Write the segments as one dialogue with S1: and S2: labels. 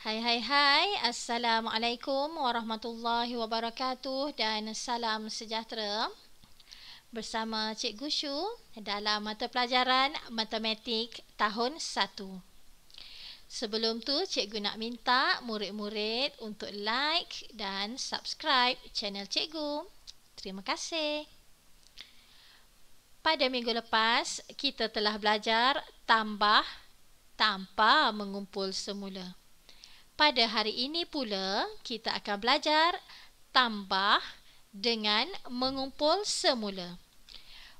S1: Hai hai hai, Assalamualaikum warahmatullahi wabarakatuh dan salam sejahtera bersama Cikgu Shu dalam mata pelajaran Matematik tahun 1. Sebelum tu, Cikgu nak minta murid-murid untuk like dan subscribe channel Cikgu. Terima kasih. Pada minggu lepas, kita telah belajar tambah tanpa mengumpul semula. Pada hari ini pula, kita akan belajar tambah dengan mengumpul semula.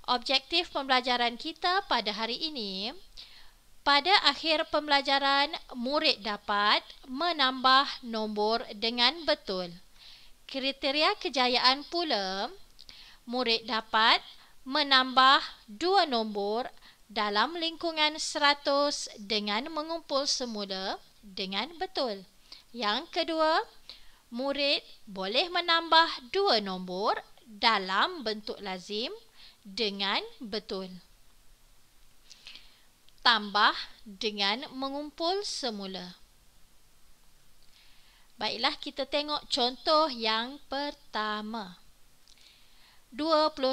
S1: Objektif pembelajaran kita pada hari ini, pada akhir pembelajaran, murid dapat menambah nombor dengan betul. Kriteria kejayaan pula, murid dapat menambah dua nombor dalam lingkungan 100 dengan mengumpul semula dengan betul. Yang kedua, murid boleh menambah dua nombor dalam bentuk lazim dengan betul. Tambah dengan mengumpul semula. Baiklah kita tengok contoh yang pertama. 29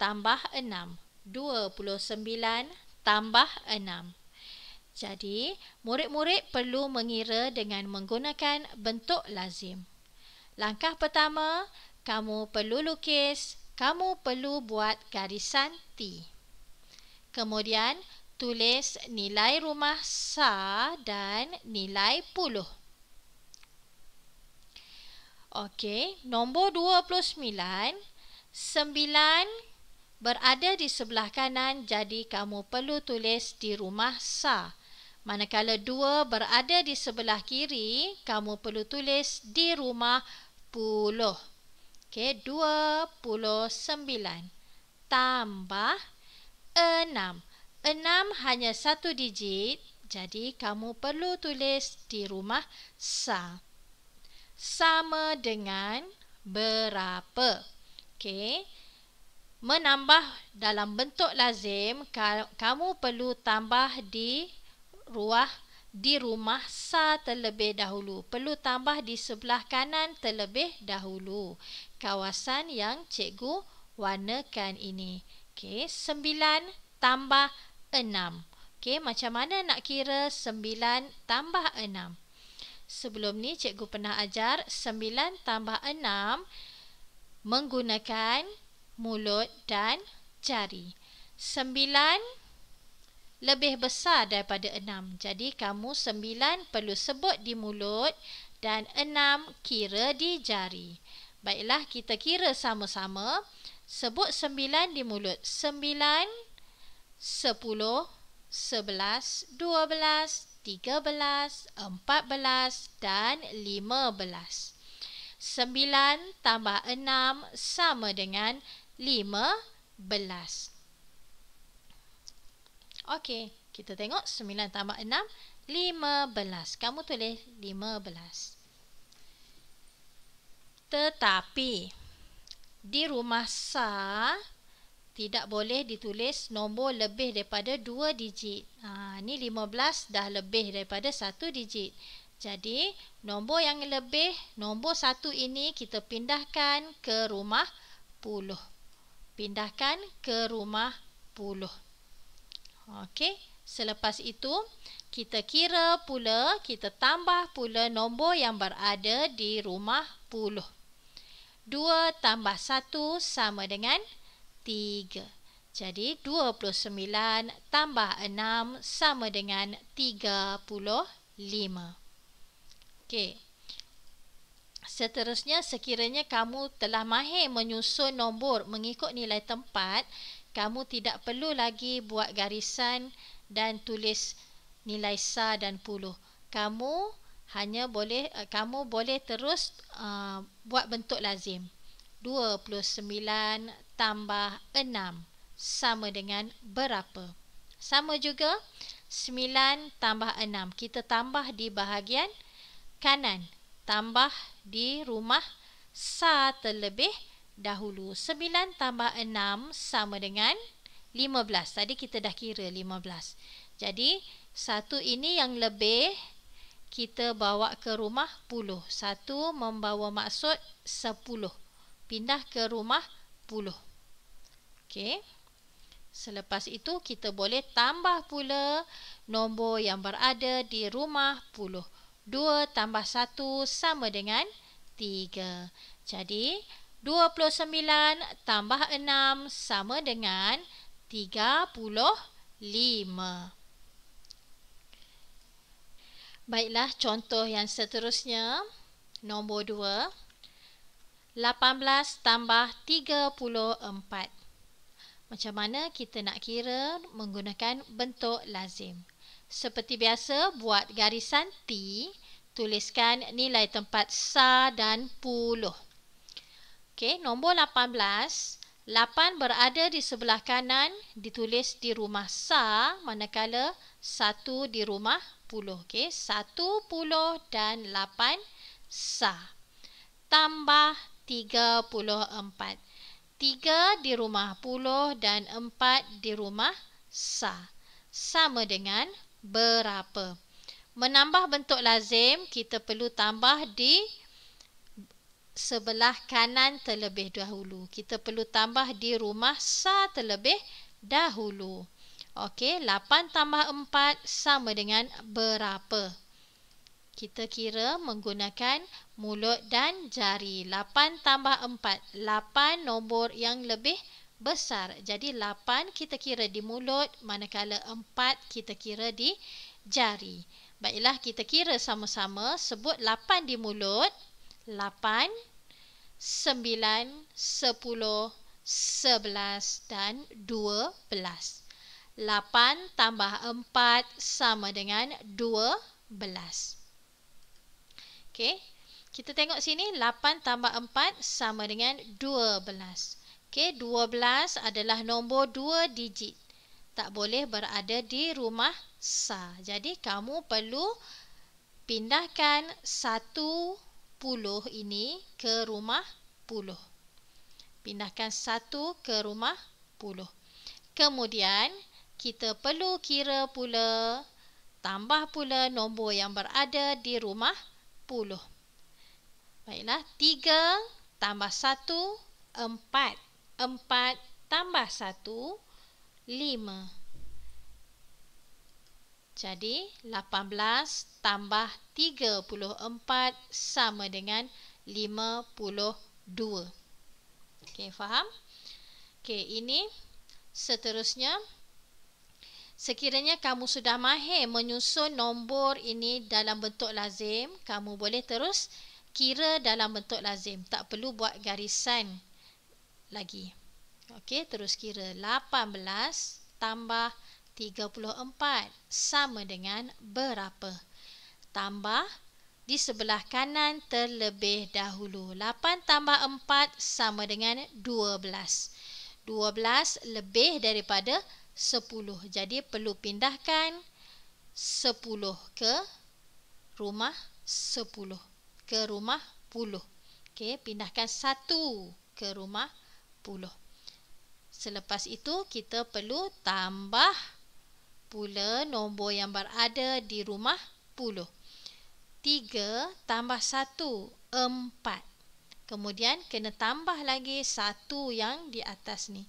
S1: tambah 6. 29 tambah 6. Jadi, murid-murid perlu mengira dengan menggunakan bentuk lazim. Langkah pertama, kamu perlu lukis, kamu perlu buat garisan T. Kemudian, tulis nilai rumah sa dan nilai puluh. Okey, nombor 29, 9 berada di sebelah kanan jadi kamu perlu tulis di rumah sa. Manakala dua berada di sebelah kiri, kamu perlu tulis di rumah puluh. Okey, dua puluh sembilan. Tambah enam. Enam hanya satu digit, jadi kamu perlu tulis di rumah sa. Sama dengan berapa. Okey, menambah dalam bentuk lazim kamu perlu tambah di ruah di rumah sa terlebih dahulu. Perlu tambah di sebelah kanan terlebih dahulu. Kawasan yang cikgu warnakan ini. Okey, sembilan tambah enam. Okey, macam mana nak kira sembilan tambah enam? Sebelum ni cikgu pernah ajar sembilan tambah enam menggunakan mulut dan jari. Sembilan tambah lebih besar daripada 6. Jadi kamu 9 perlu sebut di mulut dan 6 kira di jari. Baiklah kita kira sama-sama. Sebut 9 di mulut. 9 10 11 12 13 14 15 16 17 18 14 dan 15. 9 tambah 6 sama dengan 15. Okey, kita tengok 9 tambah 6 15 Kamu tulis 15 Tetapi Di rumah sa Tidak boleh ditulis nombor lebih daripada 2 digit ha, Ni 15 dah lebih daripada 1 digit Jadi nombor yang lebih Nombor 1 ini kita pindahkan ke rumah puluh Pindahkan ke rumah puluh Okey, selepas itu kita kira pula, kita tambah pula nombor yang berada di rumah puluh. 2 tambah 1 sama dengan 3. Jadi 29 tambah 6 sama dengan 35. Okey. Seterusnya, sekiranya kamu telah mahir menyusun nombor mengikut nilai tempat, kamu tidak perlu lagi buat garisan dan tulis nilai sa dan puluh. Kamu hanya boleh eh, kamu boleh terus uh, buat bentuk lazim. 29 tambah 6 sama dengan berapa? Sama juga 9 tambah 6. Kita tambah di bahagian kanan. Tambah di rumah sa terlebih 9 dahulu. 9 tambah 6 sama dengan 15. Tadi kita dah kira 15. Jadi, satu ini yang lebih kita bawa ke rumah 10. Satu membawa maksud 10. Pindah ke rumah 10. Okey. Selepas itu, kita boleh tambah pula nombor yang berada di rumah 10. 2 tambah 1 sama dengan 3. Jadi, 29 tambah 6 sama dengan 35. Baiklah, contoh yang seterusnya. Nombor 2. 18 tambah 34. Macam mana kita nak kira menggunakan bentuk lazim? Seperti biasa, buat garisan T, tuliskan nilai tempat sa dan puluh. Okey, nombor 18, 8 berada di sebelah kanan ditulis di rumah sa manakala 1 di rumah puluh. Okey, 1 puluh dan 8 sa. Tambah 34. 3 di rumah puluh dan 4 di rumah sa. Sama dengan berapa? Menambah bentuk lazim, kita perlu tambah di rumah sebelah kanan terlebih dahulu. Kita perlu tambah di rumah sa terlebih dahulu. Okey, 8 tambah 4 sama dengan berapa? Kita kira menggunakan mulut dan jari. 8 tambah 4, 8 nombor yang lebih besar. Jadi 8 kita kira di mulut, manakala 4 kita kira di jari. Baiklah, kita kira sama-sama. Sebut 8 di mulut lapan, sembilan, sepuluh, sebelas dan dua belas. Lapan tambah empat sama dengan dua belas. Okay. Kita tengok sini, 8 tambah 4 sama dengan 12. Okey, 12 adalah nombor 2 digit. Tak boleh berada di rumah sah. Jadi, kamu perlu pindahkan satu puluh ini ke rumah puluh. Pindahkan satu ke rumah puluh. Kemudian, kita perlu kira pula, tambah pula nombor yang berada di rumah puluh. Baiklah, tiga tambah satu, empat. Empat tambah satu, lima. Jadi 18 tambah 34 sama dengan 52. Okey, faham? Okey, ini seterusnya. Sekiranya kamu sudah mahir menyusun nombor ini dalam bentuk lazim, kamu boleh terus kira dalam bentuk lazim. Tak perlu buat garisan lagi. Okey, terus kira. 18 tambah 34 sama dengan berapa? Tambah di sebelah kanan terlebih dahulu. 8 tambah 4 sama dengan 12. 12 lebih daripada 10. Jadi perlu pindahkan 10 ke rumah 10. Ke rumah puluh. Okey, pindahkan 1 ke rumah puluh. Selepas itu kita perlu tambah pula nombor yang berada di rumah puluh tiga tambah satu empat Kemudian kena tambah lagi satu yang di atas ni.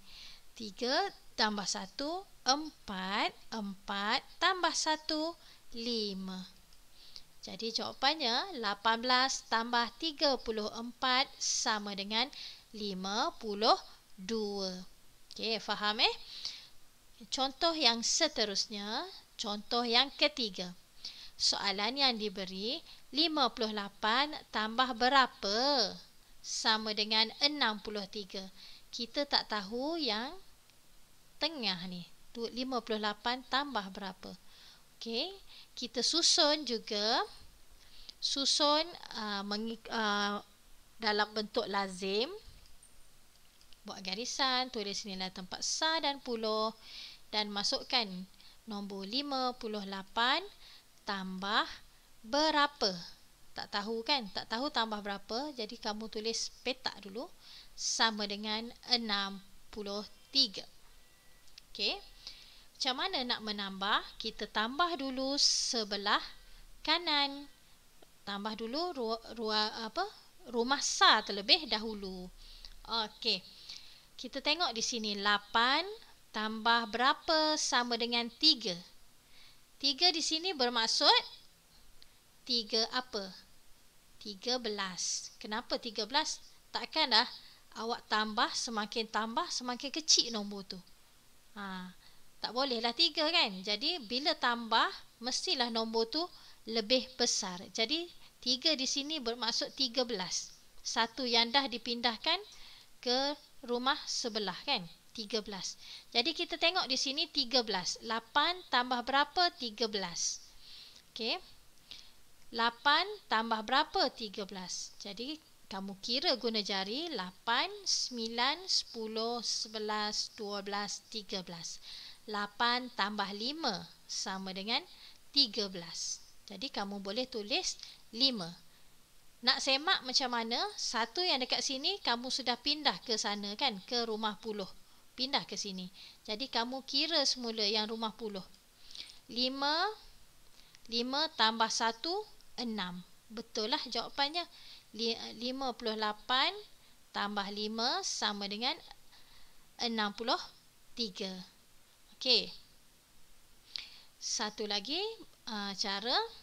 S1: tiga tambah satu empat empat tambah satu lima Jadi jawapannya lapan belas tambah tiga puluh empat sama dengan lima puluh dua. Okey, faham eh? Contoh yang seterusnya, contoh yang ketiga. Soalan yang diberi, 58 tambah berapa? Sama dengan 63. Kita tak tahu yang tengah ni. 58 tambah berapa? Okay, kita susun juga. Susun uh, mengik- uh, dalam bentuk lazim buat garisan, tulis nilai tempat sa dan puluh dan masukkan nombor 58 tambah berapa. Tak tahu kan? Tak tahu tambah berapa. Jadi kamu tulis petak dulu sama dengan 63. Okey. Macam mana nak menambah? Kita tambah dulu sebelah kanan. Tambah dulu ru, ru, apa? rumah sa terlebih dahulu. Okey. Kita tengok di sini 8 tambah berapa sama dengan 3. 3 di sini bermaksud 3 apa? 13. Kenapa 13? dah awak tambah semakin tambah semakin kecil nombor tu. Ha, tak bolehlah 3 kan? Jadi bila tambah mestilah nombor tu lebih besar. Jadi 3 di sini bermaksud 13. Satu yang dah dipindahkan ke rumah sebelah kan 13 jadi kita tengok di sini 13 8 tambah berapa 13 ok 8 tambah berapa 13 jadi kamu kira guna jari 8 9 10 11 12 13 8 tambah 5 sama dengan 13 jadi kamu boleh tulis nak semak macam mana satu yang dekat sini kamu sudah pindah ke sana kan ke rumah puluh pindah ke sini jadi kamu kira semula yang rumah puluh 5 5 tambah 1 6 betul lah jawapannya 58 tambah 5 sama dengan 63 Okey. satu lagi ah, cara cara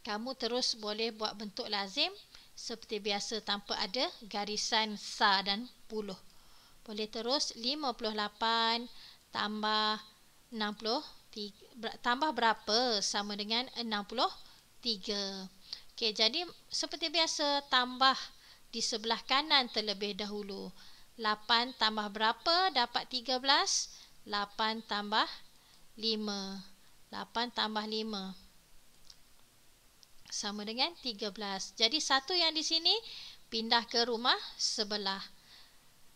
S1: kamu terus boleh buat bentuk lazim seperti biasa tanpa ada garisan sa dan puluh. Boleh terus 58 tambah 63 tambah berapa sama dengan 63. Okey, jadi seperti biasa tambah di sebelah kanan terlebih dahulu. 8 tambah berapa dapat 13? 8 tambah 5. 8 tambah 5 sama dengan 13. Jadi satu yang di sini pindah ke rumah sebelah.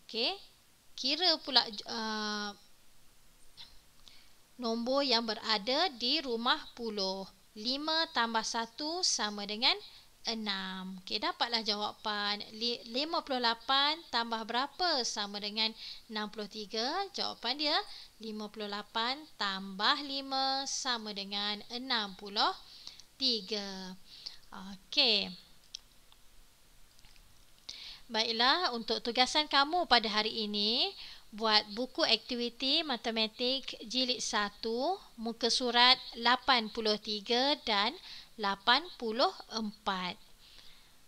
S1: Okey. Kira pula uh, nombor yang berada di rumah puluh. 5 tambah 1 sama dengan 6. Okey, dapatlah jawapan. 58 tambah berapa sama dengan 63? Jawapan dia 58 tambah 5 sama dengan 63. Okey. Baiklah, untuk tugasan kamu pada hari ini, buat buku aktiviti matematik jilid 1, muka surat 83 dan 84.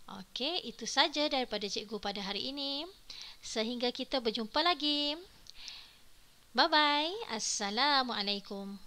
S1: Okey, itu saja daripada cikgu pada hari ini. Sehingga kita berjumpa lagi. Bye-bye. Assalamualaikum.